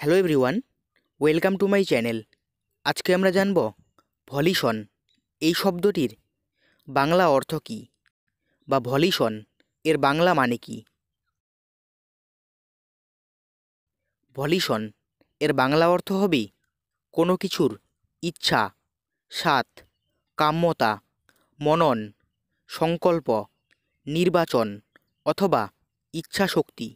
hello everyone welcome to my channel আজকে আমরা জানব ভলিউশন এই শব্দটির বাংলা অর্থ কী বা ভলিউশন এর বাংলা মানে কি ভলিউশন এর বাংলা অর্থ হবে কোনো কিছুর ইচ্ছা সাত কাম্যতা মনন সংকল্প নির্বাচন অথবা ইচ্ছা শক্তি